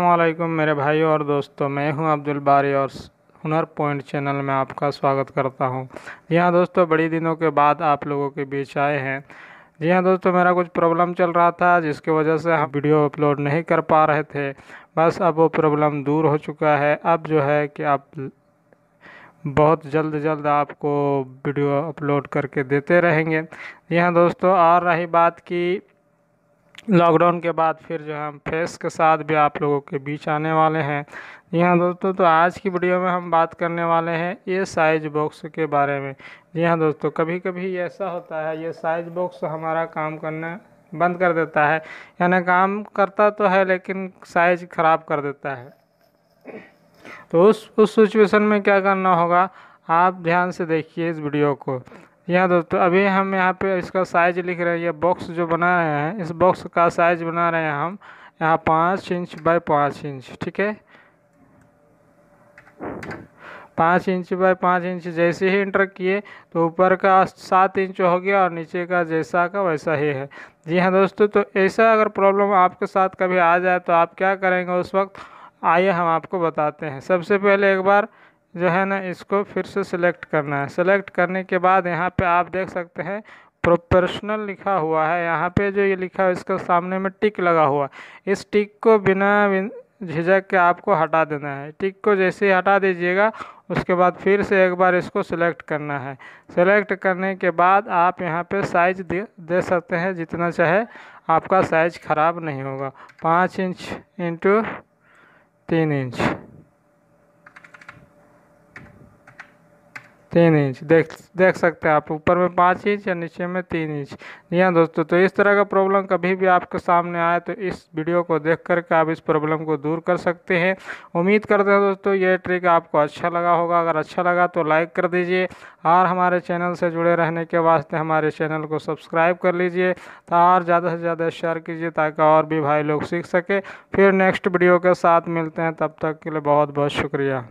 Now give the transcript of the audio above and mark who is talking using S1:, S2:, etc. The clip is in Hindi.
S1: अल्लाम मेरे भाई और दोस्तों मैं हूं अब्दुल बारी और हुनर पॉइंट चैनल में आपका स्वागत करता हूं जी हाँ दोस्तों बड़ी दिनों के बाद आप लोगों के बीच आए हैं जी हाँ दोस्तों मेरा कुछ प्रॉब्लम चल रहा था जिसकी वजह से हम वीडियो अपलोड नहीं कर पा रहे थे बस अब वो प्रॉब्लम दूर हो चुका है अब जो है कि आप बहुत जल्द जल्द आपको वीडियो अपलोड करके देते रहेंगे जी हाँ दोस्तों और रही बात की लॉकडाउन के बाद फिर जो है हम फेस के साथ भी आप लोगों के बीच आने वाले हैं जी हाँ दोस्तों तो आज की वीडियो में हम बात करने वाले हैं ये साइज बॉक्स के बारे में जी हाँ दोस्तों कभी कभी ऐसा होता है ये साइज बॉक्स हमारा काम करना बंद कर देता है यानी काम करता तो है लेकिन साइज ख़राब कर देता है तो उस उस सिचुएशन में क्या करना होगा आप ध्यान से देखिए इस वीडियो को यहाँ दोस्तों अभी हम यहाँ पे इसका साइज लिख रहे हैं ये बॉक्स जो बना रहे हैं इस बॉक्स का साइज बना रहे हैं हम यहाँ पाँच इंच बाय पाँच इंच ठीक है पाँच इंच बाय पाँच इंच जैसे ही इंटर किए तो ऊपर का सात इंच हो गया और नीचे का जैसा का वैसा ही है जी हाँ दोस्तों तो ऐसा अगर प्रॉब्लम आपके साथ कभी आ जाए तो आप क्या करेंगे उस वक्त आइए हम आपको बताते हैं सबसे पहले एक बार जो है ना इसको फिर से सिलेक्ट करना है सिलेक्ट करने के बाद यहाँ पे आप देख सकते हैं प्रोपर्शनल लिखा हुआ है यहाँ पे जो ये लिखा है इसके सामने में टिक लगा हुआ इस टिक को बिना झिझक के आपको हटा देना है टिक को जैसे ही हटा दीजिएगा उसके बाद फिर से एक बार इसको सिलेक्ट करना है सिलेक्ट करने के बाद आप यहाँ पे साइज दे दे सकते हैं जितना चाहे आपका साइज ख़राब नहीं होगा पाँच इंच इंटू तीन इंच तीन इंच देख देख सकते हैं आप ऊपर में पाँच इंच या नीचे में तीन इंच जी हाँ दोस्तों तो इस तरह का प्रॉब्लम कभी भी आपके सामने आए तो इस वीडियो को देख करके आप इस प्रॉब्लम को दूर कर सकते हैं उम्मीद करते हैं दोस्तों ये ट्रिक आपको अच्छा लगा होगा अगर अच्छा लगा तो लाइक कर दीजिए और हमारे चैनल से जुड़े रहने के वास्ते हमारे चैनल को सब्सक्राइब कर लीजिए और ज़्यादा से ज़्यादा शेयर कीजिए ताकि और भी भाई लोग सीख सके फिर नेक्स्ट वीडियो के साथ मिलते हैं तब तक के लिए बहुत बहुत शुक्रिया